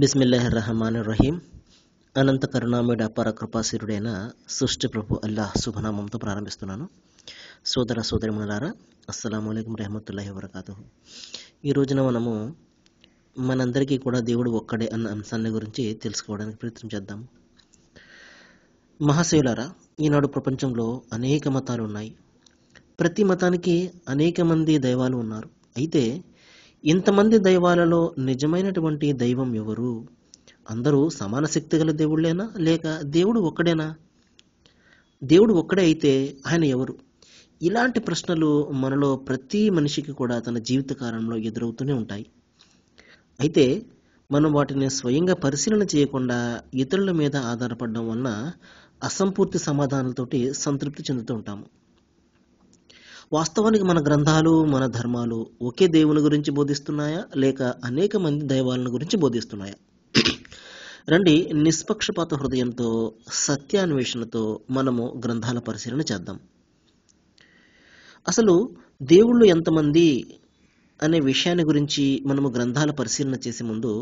రహమాన్ రహీం అనంత కరుణామయుడు అపార కృపాశీరుడైన సృష్టి ప్రభు అల్లాహ్ శుభనామంతో ప్రారంభిస్తున్నాను సోదర సోదరిమణులారా అస్సలాము అలైకుం రహమతుల్లాహి వరకాతు ఈ రోజున మనము మనందరికీ కూడా దేవుడు ఒక్కడే అన్న అంశాన్ని గురించి తెలుసుకోవడానికి ప్రయత్నం చేద్దాం మహాశివులారా ఈనాడు ప్రపంచంలో అనేక మతాలు ఉన్నాయి ప్రతి మతానికి అనేక మంది దైవాలు ఉన్నారు అయితే ఇంతమంది దైవాలలో నిజమైనటువంటి దైవం ఎవరు అందరూ సమాన శక్తి గల దేవుళ్ళేనా లేక దేవుడు ఒక్కడేనా దేవుడు ఒక్కడే అయితే ఆయన ఎవరు ఇలాంటి ప్రశ్నలు మనలో ప్రతి మనిషికి కూడా తన జీవితకాలంలో ఎదురవుతూనే ఉంటాయి అయితే మనం వాటిని స్వయంగా పరిశీలన చేయకుండా ఇతరుల మీద ఆధారపడడం వలన అసంపూర్తి సమాధానాలతోటి సంతృప్తి చెందుతూ ఉంటాము వాస్తవానికి మన గ్రంథాలు మన ధర్మాలు ఒకే దేవుని గురించి బోధిస్తున్నాయా లేక అనేక మంది దైవాలను గురించి బోధిస్తున్నాయా రండి నిష్పక్షపాత హృదయంతో సత్యాన్వేషణతో మనము గ్రంథాల పరిశీలన చేద్దాం అసలు దేవుళ్ళు ఎంతమంది అనే విషయాన్ని గురించి మనము గ్రంథాల పరిశీలన చేసే ముందు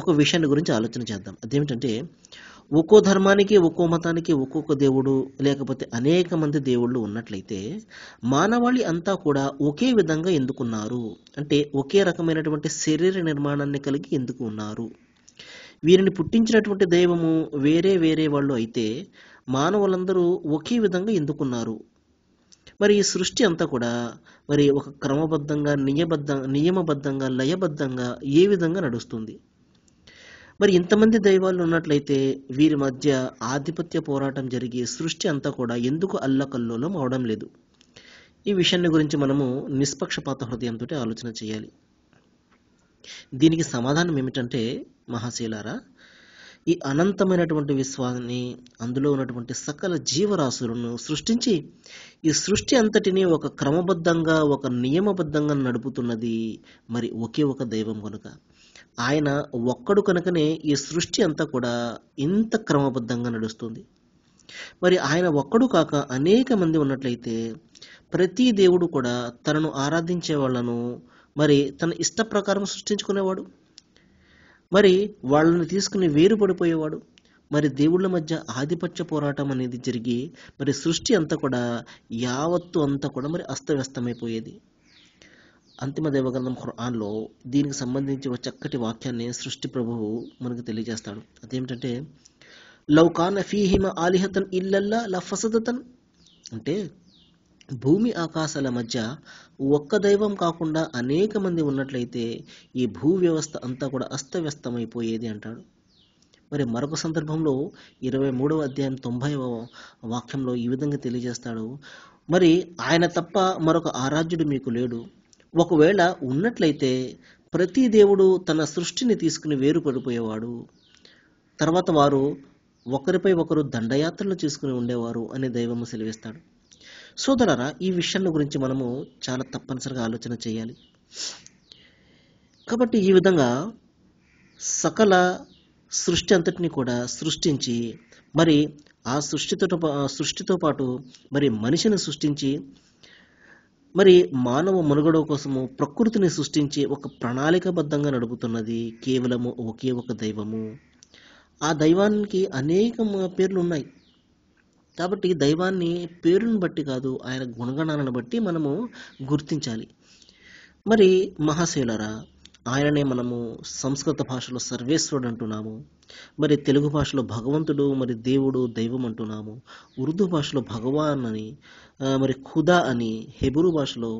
ఒక విషయాన్ని గురించి ఆలోచన చేద్దాం అదేమిటంటే ఒక్కో ధర్మానికి ఒక్కో మతానికి ఒక్కొక్క దేవుడు లేకపోతే అనేక మంది దేవుళ్ళు ఉన్నట్లయితే మానవాళి అంతా కూడా ఒకే విధంగా ఎందుకున్నారు అంటే ఒకే రకమైనటువంటి శరీర నిర్మాణాన్ని కలిగి ఎందుకు ఉన్నారు వీరిని పుట్టించినటువంటి దైవము వేరే వేరే వాళ్ళు అయితే మానవులందరూ ఒకే విధంగా ఎందుకున్నారు మరి ఈ సృష్టి అంతా కూడా మరి ఒక క్రమబద్ధంగా నియబద్ధ నియమబద్ధంగా లయబద్ధంగా ఏ విధంగా నడుస్తుంది మరి ఇంతమంది దైవాలు ఉన్నట్లయితే వీరి మధ్య ఆధిపత్య పోరాటం జరిగి సృష్టి అంతా కూడా ఎందుకు అల్లకల్లోలం అవడం లేదు ఈ విషయాన్ని గురించి మనము నిష్పక్షపాత హృదయంతో ఆలోచన చేయాలి దీనికి సమాధానం ఏమిటంటే మహాశీలారా ఈ అనంతమైనటువంటి విశ్వాన్ని అందులో ఉన్నటువంటి సకల జీవరాశులను సృష్టించి ఈ సృష్టి అంతటిని ఒక క్రమబద్ధంగా ఒక నియమబద్ధంగా నడుపుతున్నది మరి ఒకే ఒక దైవం కనుక ఆయన ఒక్కడు కనుకనే ఈ సృష్టి అంతా కూడా ఇంత క్రమబద్ధంగా నడుస్తుంది మరి ఆయన ఒక్కడు కాక అనేక మంది ఉన్నట్లయితే ప్రతి దేవుడు కూడా తనను ఆరాధించే వాళ్ళను మరి తన ఇష్ట ప్రకారం సృష్టించుకునేవాడు మరి వాళ్ళని తీసుకుని వేరు పడిపోయేవాడు మరి దేవుళ్ళ మధ్య ఆధిపత్య పోరాటం అనేది జరిగి మరి సృష్టి అంతా కూడా యావత్తు అంతా కూడా మరి అస్తవ్యస్తమైపోయేది అంతిమ దేవగ్రంథం ఖురాన్లో దీనికి సంబంధించి ఒక చక్కటి వాక్యాన్ని సృష్టి ప్రభువు మనకు తెలియజేస్తాడు అదేమిటంటే లౌకాన్ ఫీహిమ ఆలిహతన్ ఇల్లల్లా లఫసదతన్ అంటే భూమి ఆకాశాల మధ్య ఒక్క దైవం కాకుండా అనేక మంది ఉన్నట్లయితే ఈ భూ వ్యవస్థ అంతా కూడా అస్తవ్యస్తమైపోయేది అంటాడు మరి మరొక సందర్భంలో ఇరవై మూడవ అధ్యాయం తొంభై వాక్యంలో ఈ విధంగా తెలియజేస్తాడు మరి ఆయన తప్ప మరొక ఆరాధ్యుడు మీకు లేడు ఒకవేళ ఉన్నట్లయితే ప్రతి దేవుడు తన సృష్టిని తీసుకుని వేరుపడిపోయేవాడు తర్వాత వారు ఒకరిపై ఒకరు దండయాత్రలు చేసుకుని ఉండేవారు అని దైవము సెలవిస్తాడు సోదరరా ఈ విషయాన్ని గురించి మనము చాలా తప్పనిసరిగా ఆలోచన చేయాలి కాబట్టి ఈ విధంగా సకల సృష్టి అంతటిని కూడా సృష్టించి మరి ఆ సృష్టితో సృష్టితో పాటు మరి మనిషిని సృష్టించి మరి మానవ మనుగడ కోసము ప్రకృతిని సృష్టించి ఒక ప్రణాళికబద్ధంగా నడుపుతున్నది కేవలము ఒకే ఒక దైవము ఆ దైవానికి అనేక పేర్లు ఉన్నాయి కాబట్టి దైవాన్ని పేరుని బట్టి కాదు ఆయన గుణగణాలను బట్టి మనము గుర్తించాలి మరి మహాశైలరా ఆయననే మనము సంస్కృత భాషలో సర్వేశ్వరుడు అంటున్నాము మరి తెలుగు భాషలో భగవంతుడు మరి దేవుడు దైవం అంటున్నాము ఉర్దూ భాషలో భగవాన్ అని మరి ఖుదా అని హెబురు భాషలో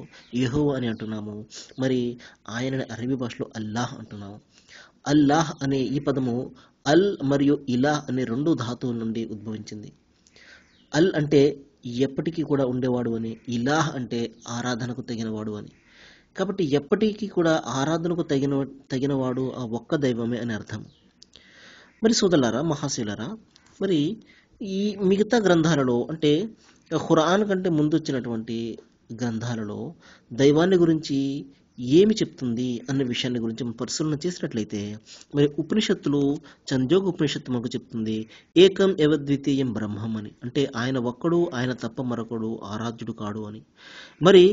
యహో అని అంటున్నాము మరి ఆయనని అరబీ భాషలో అల్లాహ్ అంటున్నాము అల్లాహ్ అనే ఈ పదము అల్ మరియు ఇలా అనే రెండు ధాతువుల నుండి ఉద్భవించింది అల్ అంటే ఎప్పటికీ కూడా ఉండేవాడు అని ఇలాహ్ అంటే ఆరాధనకు తగినవాడు అని కాబట్టి ఎప్పటికీ కూడా ఆరాధనకు తగిన తగినవాడు ఆ ఒక్క దైవమే అని అర్థం మరి సోదరులారా మహాశీలారా మరి ఈ మిగతా గ్రంథాలలో అంటే ఖురాన్ కంటే ముందు వచ్చినటువంటి గ్రంథాలలో దైవాన్ని గురించి ఏమి చెప్తుంది అన్న విషయాన్ని గురించి పరిశీలన చేసినట్లయితే మరి ఉపనిషత్తులు చంద్రోగ ఉపనిషత్తు మనకు చెప్తుంది ఏకం ద్వితీయం బ్రహ్మం అని అంటే ఆయన ఒక్కడు ఆయన తప్ప మరొకడు ఆరాధ్యుడు కాడు అని మరి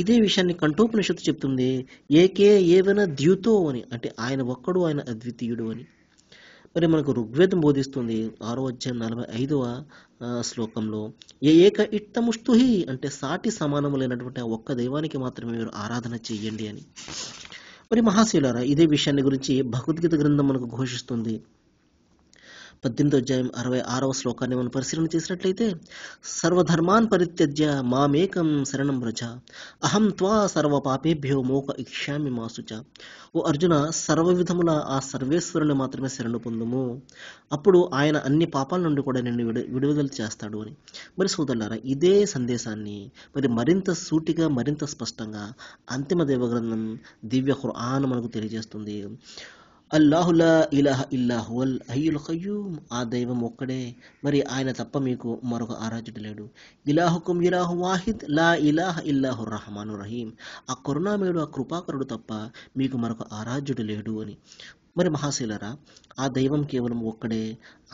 ఇదే విషయాన్ని కంఠోపనిషత్తు చెప్తుంది ఏకే ఏవైనా ద్యుతో అని అంటే ఆయన ఒక్కడు ఆయన అద్వితీయుడు అని మరి మనకు ఋగ్వేదం బోధిస్తుంది ఆరో అధ్యాయం నలభై ఐదవ శ్లోకంలో ఏ ఏక ఇట్టముష్టుహి అంటే సాటి సమానము లేనటువంటి ఒక్క దైవానికి మాత్రమే మీరు ఆరాధన చేయండి అని మరి మహాశివులారా ఇదే విషయాన్ని గురించి భగవద్గీత గ్రంథం మనకు ఘోషిస్తుంది పద్దెనిమిదో అధ్యాయం అరవై ఆరవ శ్లోకాన్ని మనం పరిశీలన చేసినట్లయితే సర్వధర్మాన్ పరిత్యజ్య మామేకం శరణం రజ అహం త్వా సర్వ పాపేభ్యో మోక ఇక్ష్యామి మాసుచ ఓ అర్జున సర్వ విధముల ఆ సర్వేశ్వరుని మాత్రమే శరణు పొందుము అప్పుడు ఆయన అన్ని పాపాల నుండి కూడా నిన్ను విడు విడుదల చేస్తాడు అని మరి సోదరులారా ఇదే సందేశాన్ని మరి మరింత సూటిగా మరింత స్పష్టంగా అంతిమ దేవగ్రంథం దివ్య ఖురాన్ మనకు తెలియజేస్తుంది అల్లాహులా ఇలాహ ఇల్లాహువల్ అయ్యుల్ కయ్యూమ్ ఆ దైవం ఒక్కడే మరి ఆయన తప్ప మీకు మరొక ఆరాధ్యుడు లేడు ఇలాహుకుం ఇలాహు వాహిద్ లా ఇలాహ ఇల్లాహు రహమాను రహీం ఆ కరుణామేడు ఆ కృపాకరుడు తప్ప మీకు మరొక ఆరాధ్యుడు లేడు అని మరి మహాశీలరా ఆ దైవం కేవలం ఒక్కడే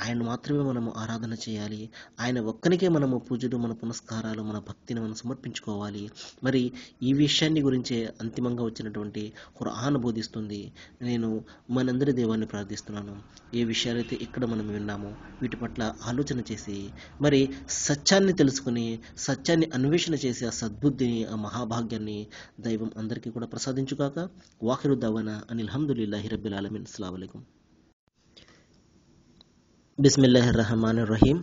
ఆయన మాత్రమే మనము ఆరాధన చేయాలి ఆయన ఒక్కనికే మనము పూజలు మన పునస్కారాలు మన భక్తిని మనం సమర్పించుకోవాలి మరి ఈ విషయాన్ని గురించే అంతిమంగా వచ్చినటువంటి ఖురాన్ బోధిస్తుంది నేను మనందరి దైవాన్ని ప్రార్థిస్తున్నాను ఏ విషయాలైతే ఇక్కడ మనం విన్నామో వీటి పట్ల ఆలోచన చేసి మరి సత్యాన్ని తెలుసుకుని సత్యాన్ని అన్వేషణ చేసి ఆ సద్బుద్ధిని ఆ మహాభాగ్యాన్ని దైవం అందరికీ కూడా ప్రసాదించుగాక వాఖిరుద్దవన అనిల్ హమ్దుల్లాహి రబ్బిల్ ఆలమిన్ फ्रेंड्स రహమాన్ రహీం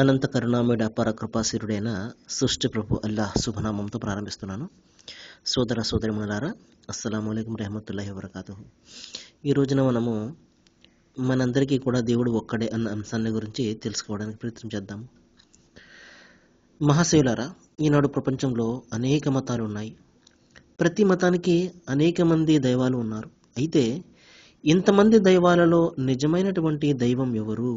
అనంత కరుణామయుడు అపార కృపాశీరుడైన సృష్టి ప్రభు అల్లాహ్ శుభనామంతో ప్రారంభిస్తున్నాను సోదర సోదరిమణులారా అస్సలం అయికం రెహమతుల్లాహి వరకాతు ఈ రోజున మనము మనందరికీ కూడా దేవుడు ఒక్కడే అన్న అంశాన్ని గురించి తెలుసుకోవడానికి ప్రయత్నం చేద్దాము మహాశివులారా ఈనాడు ప్రపంచంలో అనేక మతాలు ఉన్నాయి ప్రతి మతానికి అనేక మంది దైవాలు ఉన్నారు అయితే ఇంతమంది దైవాలలో నిజమైనటువంటి దైవం ఎవరు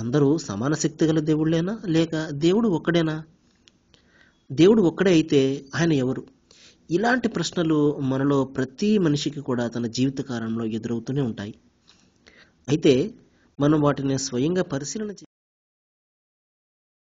అందరూ సమాన శక్తి గల దేవుళ్ళేనా లేక దేవుడు ఒక్కడేనా దేవుడు ఒక్కడే అయితే ఆయన ఎవరు ఇలాంటి ప్రశ్నలు మనలో ప్రతి మనిషికి కూడా తన జీవిత కాలంలో ఎదురవుతూనే ఉంటాయి అయితే మనం వాటిని స్వయంగా పరిశీలన చే